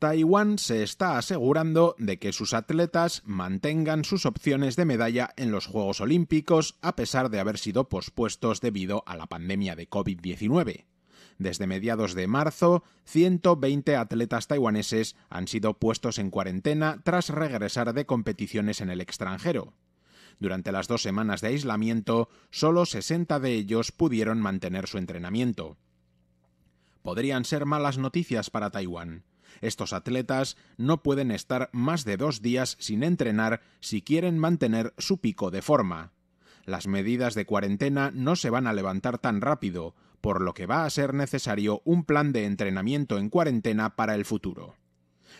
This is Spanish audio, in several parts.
Taiwán se está asegurando de que sus atletas mantengan sus opciones de medalla en los Juegos Olímpicos a pesar de haber sido pospuestos debido a la pandemia de COVID-19. Desde mediados de marzo, 120 atletas taiwaneses han sido puestos en cuarentena tras regresar de competiciones en el extranjero. Durante las dos semanas de aislamiento, solo 60 de ellos pudieron mantener su entrenamiento. Podrían ser malas noticias para Taiwán. Estos atletas no pueden estar más de dos días sin entrenar si quieren mantener su pico de forma. Las medidas de cuarentena no se van a levantar tan rápido, por lo que va a ser necesario un plan de entrenamiento en cuarentena para el futuro.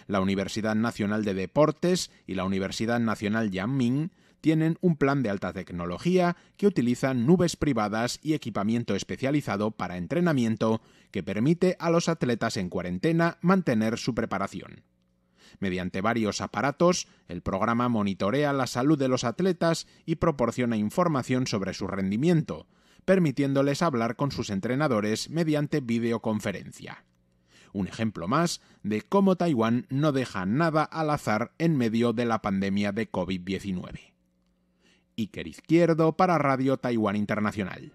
La Universidad Nacional de Deportes y la Universidad Nacional Yanming tienen un plan de alta tecnología que utiliza nubes privadas y equipamiento especializado para entrenamiento que permite a los atletas en cuarentena mantener su preparación. Mediante varios aparatos, el programa monitorea la salud de los atletas y proporciona información sobre su rendimiento, permitiéndoles hablar con sus entrenadores mediante videoconferencia. Un ejemplo más de cómo Taiwán no deja nada al azar en medio de la pandemia de COVID-19. Iker Izquierdo para Radio Taiwán Internacional.